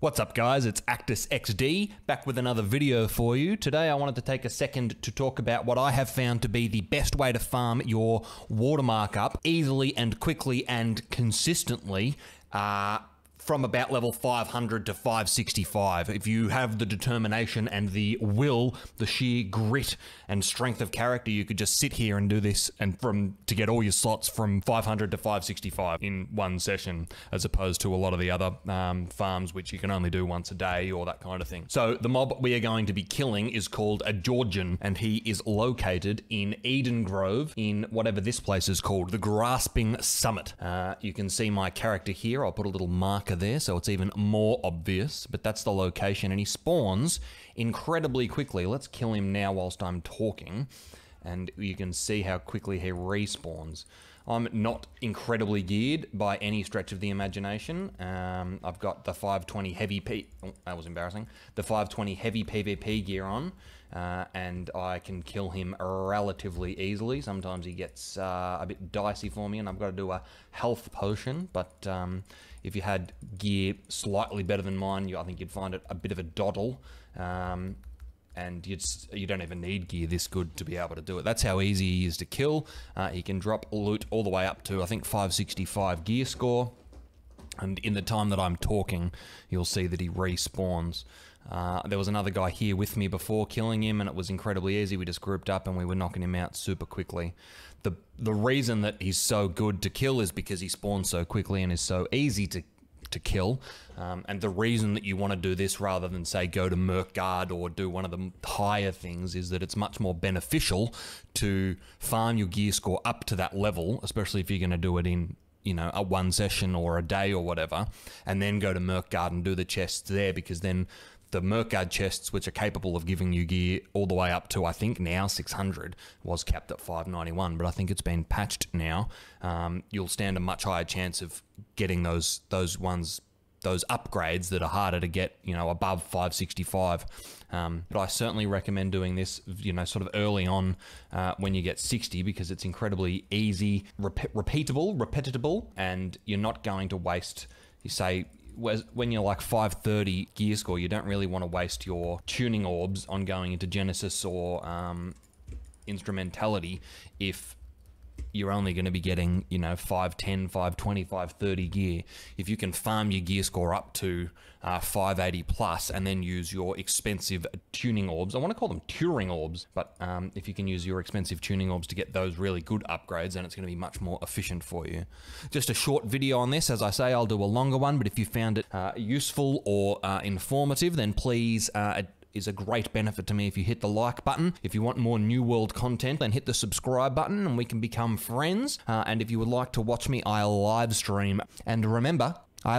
What's up guys, it's Actus XD back with another video for you. Today I wanted to take a second to talk about what I have found to be the best way to farm your watermark up easily and quickly and consistently. Uh, from about level 500 to 565 if you have the determination and the will the sheer grit and strength of character you could just sit here and do this and from to get all your slots from 500 to 565 in one session as opposed to a lot of the other um, farms which you can only do once a day or that kind of thing so the mob we are going to be killing is called a georgian and he is located in eden grove in whatever this place is called the grasping summit uh, you can see my character here i'll put a little mark marker there, so it's even more obvious, but that's the location, and he spawns incredibly quickly. Let's kill him now whilst I'm talking, and you can see how quickly he respawns. I'm not incredibly geared by any stretch of the imagination. Um, I've got the 520 heavy P. Oh, that was embarrassing. The 520 heavy PvP gear on, uh, and I can kill him relatively easily. Sometimes he gets uh, a bit dicey for me, and I've got to do a health potion. But um, if you had gear slightly better than mine, you, I think you'd find it a bit of a doddle. Um, and you you don't even need gear this good to be able to do it. That's how easy he is to kill. Uh, he can drop loot all the way up to I think 565 gear score. And in the time that I'm talking, you'll see that he respawns. Uh, there was another guy here with me before killing him, and it was incredibly easy. We just grouped up and we were knocking him out super quickly. The the reason that he's so good to kill is because he spawns so quickly and is so easy to to kill. Um, and the reason that you want to do this rather than say go to Merc Guard or do one of the higher things is that it's much more beneficial to farm your gear score up to that level, especially if you're going to do it in you know, a one session or a day or whatever, and then go to Merkgard and do the chests there because then the Garden chests, which are capable of giving you gear all the way up to, I think now 600, was capped at 591, but I think it's been patched now. Um, you'll stand a much higher chance of getting those those ones those upgrades that are harder to get, you know, above 565. Um, but I certainly recommend doing this, you know, sort of early on uh, when you get 60 because it's incredibly easy, rep repeatable, repetitable, and you're not going to waste, you say, when you're like 530 gear score, you don't really want to waste your tuning orbs on going into Genesis or um, instrumentality if you're only going to be getting, you know, 20 5 30 gear. If you can farm your gear score up to uh, 580 plus and then use your expensive tuning orbs, I want to call them Turing orbs, but um, if you can use your expensive tuning orbs to get those really good upgrades, then it's going to be much more efficient for you. Just a short video on this. As I say, I'll do a longer one, but if you found it uh, useful or uh, informative, then please uh, is a great benefit to me if you hit the like button. If you want more New World content, then hit the subscribe button and we can become friends. Uh, and if you would like to watch me, I live stream. And remember, I